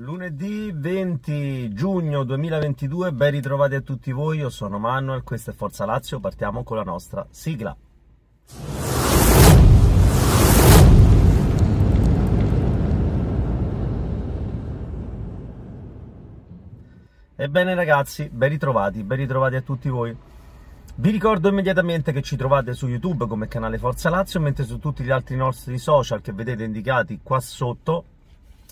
Lunedì 20 giugno 2022, ben ritrovati a tutti voi, io sono Manuel, questo è Forza Lazio, partiamo con la nostra sigla. Ebbene ragazzi, ben ritrovati, ben ritrovati a tutti voi. Vi ricordo immediatamente che ci trovate su YouTube come canale Forza Lazio, mentre su tutti gli altri nostri social che vedete indicati qua sotto,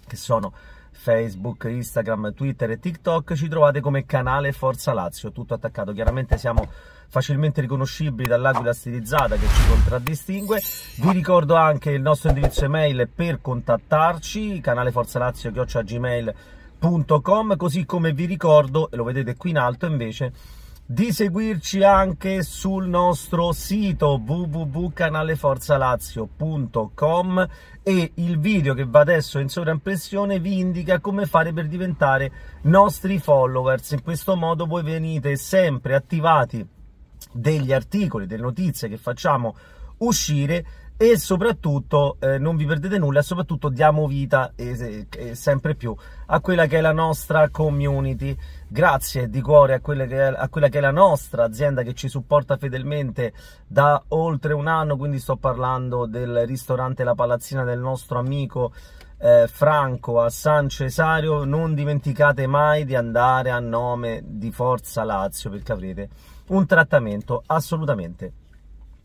che sono Facebook, Instagram, Twitter e TikTok, ci trovate come canale Forza Lazio, tutto attaccato. Chiaramente siamo facilmente riconoscibili dall'aquila stilizzata che ci contraddistingue. Vi ricordo anche il nostro indirizzo email per contattarci, canale Forza Lazio gmail.com, così come vi ricordo, e lo vedete qui in alto invece, di seguirci anche sul nostro sito www.canaleforzalazio.com e il video che va adesso in sovraimpressione vi indica come fare per diventare nostri followers. In questo modo voi venite sempre attivati degli articoli, delle notizie che facciamo uscire e soprattutto eh, non vi perdete nulla e soprattutto diamo vita e, e, sempre più a quella che è la nostra community grazie di cuore a quella, è, a quella, che è la nostra azienda che ci supporta fedelmente da oltre un anno quindi sto parlando del ristorante La Palazzina del nostro amico eh, Franco a San Cesario non dimenticate mai di andare a nome di Forza Lazio perché avrete un trattamento assolutamente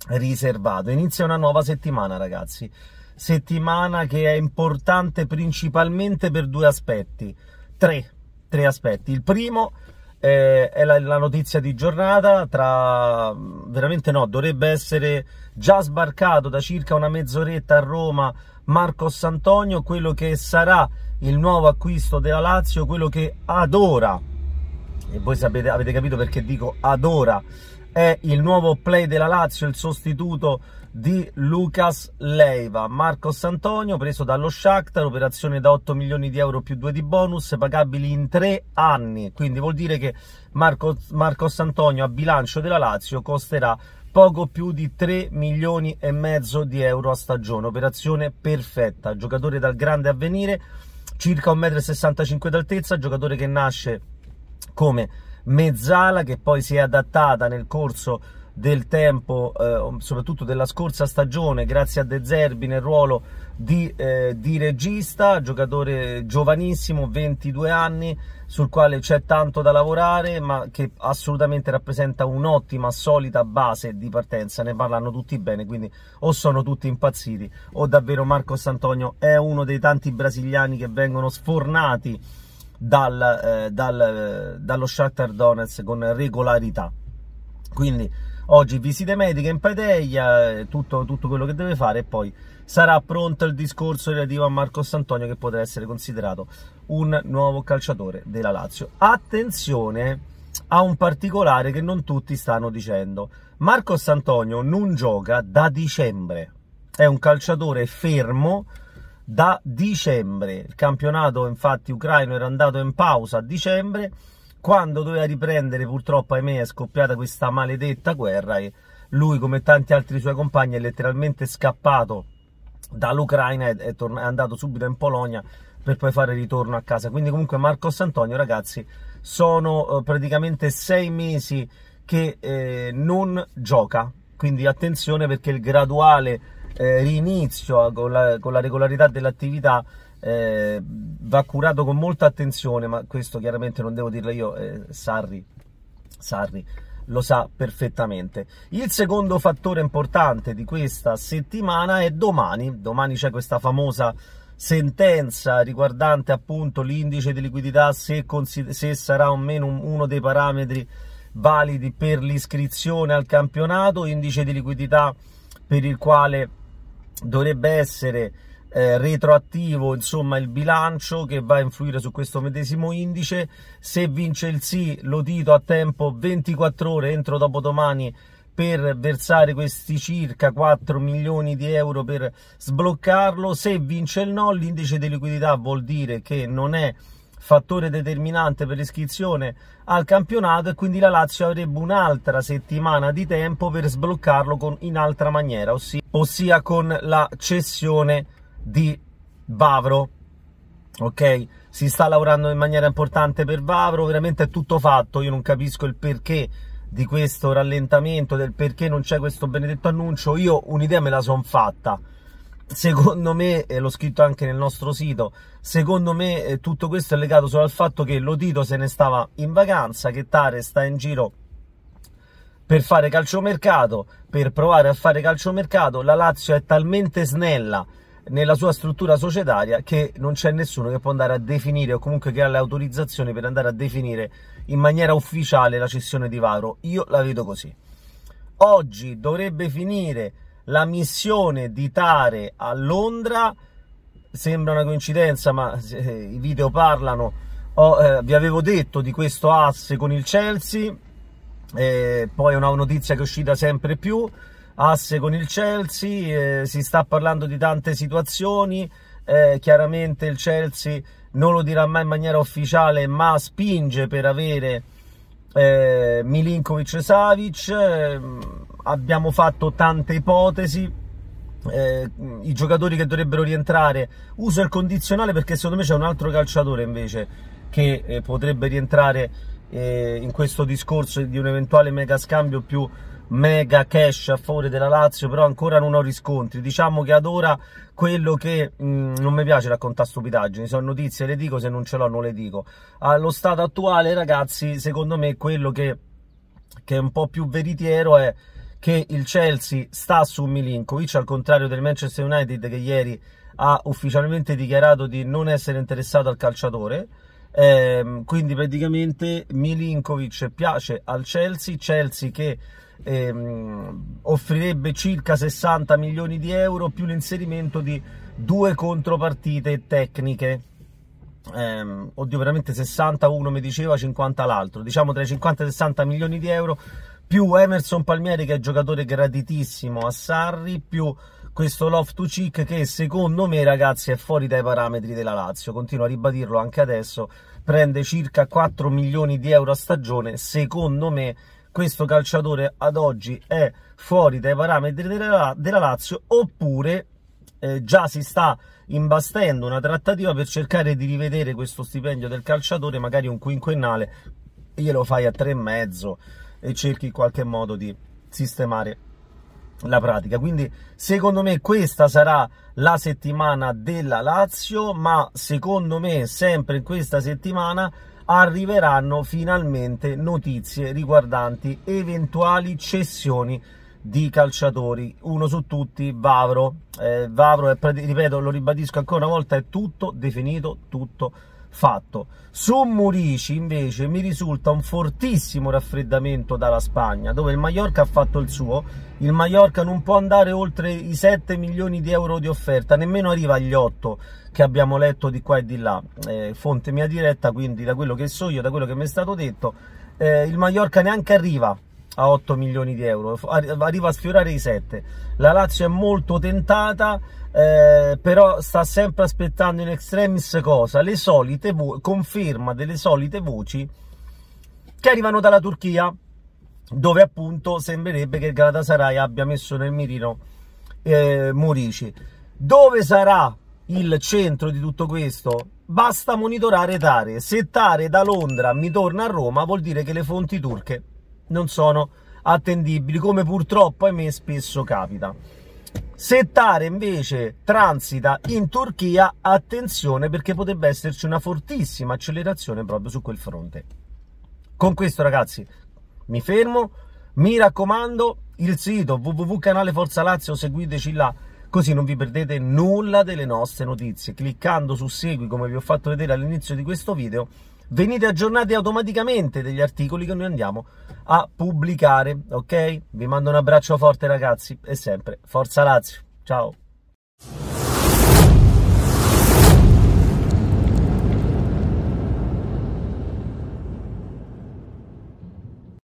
riservato. Inizia una nuova settimana, ragazzi. Settimana che è importante principalmente per due aspetti. Tre, tre aspetti. Il primo eh, è la, la, notizia di giornata, tra veramente no, dovrebbe essere già sbarcato da circa una mezz'oretta a Roma Marcos Antonio, quello che sarà il nuovo acquisto della Lazio, quello che adora e voi sapete, avete capito perché dico adora è il nuovo play della Lazio, il sostituto di Lucas Leiva. Marcos Antonio preso dallo Shakhtar, operazione da 8 milioni di euro più 2 di bonus, pagabili in 3 anni. Quindi vuol dire che Marcos, Marcos Antonio a bilancio della Lazio costerà poco più di 3 milioni e mezzo di euro a stagione. Operazione perfetta, giocatore dal grande avvenire, circa 1,65 m d'altezza, giocatore che nasce come mezzala che poi si è adattata nel corso del tempo, eh, soprattutto della scorsa stagione, grazie a De Zerbi nel ruolo di, eh, di regista, giocatore giovanissimo, 22 anni, sul quale c'è tanto da lavorare, ma che assolutamente rappresenta un'ottima, solida base di partenza. Ne parlano tutti bene, quindi o sono tutti impazziti, o davvero Marcos Antonio è uno dei tanti brasiliani che vengono sfornati dal, eh, dal, dallo Shakhtar Donetsk con regolarità. Quindi oggi visite mediche in Padeglia, eh, tutto, tutto quello che deve fare e poi sarà pronto il discorso relativo a Marcos Antonio che potrà essere considerato un nuovo calciatore della Lazio. Attenzione a un particolare che non tutti stanno dicendo. Marcos Antonio non gioca da dicembre, è un calciatore fermo da dicembre. Il campionato infatti ucraino era andato in pausa a dicembre, quando doveva riprendere purtroppo ahimè è scoppiata questa maledetta guerra e lui come tanti altri suoi compagni è letteralmente scappato dall'Ucraina e è, è andato subito in Polonia per poi fare ritorno a casa. Quindi comunque Marcos Antonio ragazzi sono eh, praticamente sei mesi che eh, non gioca, quindi attenzione perché il graduale eh, riinizio con la, con la regolarità dell'attività eh, va curato con molta attenzione, ma questo chiaramente non devo dirlo io, eh, Sarri, Sarri lo sa perfettamente. Il secondo fattore importante di questa settimana è domani, domani c'è questa famosa sentenza riguardante appunto l'indice di liquidità se, se sarà o meno uno dei parametri validi per l'iscrizione al campionato, indice di liquidità per il quale dovrebbe essere eh, retroattivo insomma il bilancio che va a influire su questo medesimo indice se vince il sì lo dito a tempo 24 ore entro dopodomani per versare questi circa 4 milioni di euro per sbloccarlo se vince il no l'indice di liquidità vuol dire che non è fattore determinante per l'iscrizione al campionato e quindi la Lazio avrebbe un'altra settimana di tempo per sbloccarlo con, in altra maniera, ossia, ossia con la cessione di Vavro. Ok, si sta lavorando in maniera importante per Vavro, veramente è tutto fatto, io non capisco il perché di questo rallentamento, del perché non c'è questo benedetto annuncio, io un'idea me la sono fatta secondo me, e l'ho scritto anche nel nostro sito, secondo me eh, tutto questo è legato solo al fatto che Lodito se ne stava in vacanza, che Tare sta in giro per fare calciomercato, per provare a fare calciomercato, la Lazio è talmente snella nella sua struttura societaria che non c'è nessuno che può andare a definire o comunque che ha le autorizzazioni per andare a definire in maniera ufficiale la cessione di Varo. Io la vedo così. Oggi dovrebbe finire la missione di Tare a Londra sembra una coincidenza ma eh, i video parlano oh, eh, vi avevo detto di questo asse con il Chelsea eh, poi una notizia che è uscita sempre più asse con il Chelsea eh, si sta parlando di tante situazioni eh, chiaramente il Chelsea non lo dirà mai in maniera ufficiale ma spinge per avere eh, Milinkovic e Savic, eh, abbiamo fatto tante ipotesi. Eh, I giocatori che dovrebbero rientrare uso il condizionale perché secondo me c'è un altro calciatore invece che eh, potrebbe rientrare eh, in questo discorso di un eventuale mega scambio più mega cash a favore della Lazio, però ancora non ho riscontri. Diciamo che ad ora quello che mh, mm, non mi piace raccontare stupidaggini, sono notizie le dico, se non ce l'ho non le dico. Allo stato attuale, ragazzi, secondo me quello che, che è un po' più veritiero è che il Chelsea sta su Milinkovic, al contrario del Manchester United che ieri ha ufficialmente dichiarato di non essere interessato al calciatore. Eh, quindi praticamente Milinkovic piace al Chelsea, Chelsea che ehm, offrirebbe circa 60 milioni di euro più l'inserimento di due contropartite tecniche. Ehm, oddio, veramente 60 uno mi diceva, 50 l'altro, diciamo tra i 50 e i 60 milioni di euro più Emerson Palmieri che è giocatore graditissimo a Sarri, più questo Love to Cheek che secondo me ragazzi è fuori dai parametri della Lazio, continuo a ribadirlo anche adesso, prende circa 4 milioni di euro a stagione, secondo me questo calciatore ad oggi è fuori dai parametri della, della Lazio oppure eh, già si sta imbastendo una trattativa per cercare di rivedere questo stipendio del calciatore, magari un quinquennale, glielo fai a tre e mezzo e cerchi in qualche modo di sistemare la pratica. Quindi, secondo me, questa sarà la settimana della Lazio, ma secondo me, sempre in questa settimana arriveranno finalmente notizie riguardanti eventuali cessioni di calciatori. Uno su tutti, Vavro. Eh, Vavro, è, ripeto, lo ribadisco ancora una volta, è tutto definito, tutto fatto. Su Murici invece mi risulta un fortissimo raffreddamento dalla Spagna, dove il Mallorca ha fatto il suo, il Mallorca non può andare oltre i 7 milioni di euro di offerta, nemmeno arriva agli 8 che abbiamo letto di qua e di là, eh, fonte mia diretta, quindi da quello che so io, da quello che mi è stato detto, eh, il Mallorca neanche arriva a 8 milioni di euro, arriva a sfiorare i 7. La Lazio è molto tentata, eh, però sta sempre aspettando in extremis cosa? Le solite conferma delle solite voci che arrivano dalla Turchia, dove appunto sembrerebbe che il Galatasaray abbia messo nel mirino eh, Morici. Dove sarà il centro di tutto questo? Basta monitorare Tare. Se Tare da Londra mi torna a Roma vuol dire che le fonti turche non sono attendibili, come purtroppo ahimè spesso capita. Settare invece transita in Turchia, attenzione perché potrebbe esserci una fortissima accelerazione proprio su quel fronte. Con questo ragazzi mi fermo, mi raccomando il sito www.canaleforzalazio, seguiteci là così non vi perdete nulla delle nostre notizie. Cliccando su segui come vi ho fatto vedere all'inizio di questo video venite aggiornati automaticamente degli articoli che noi andiamo a pubblicare, ok? Vi mando un abbraccio forte ragazzi e sempre Forza Lazio. Ciao.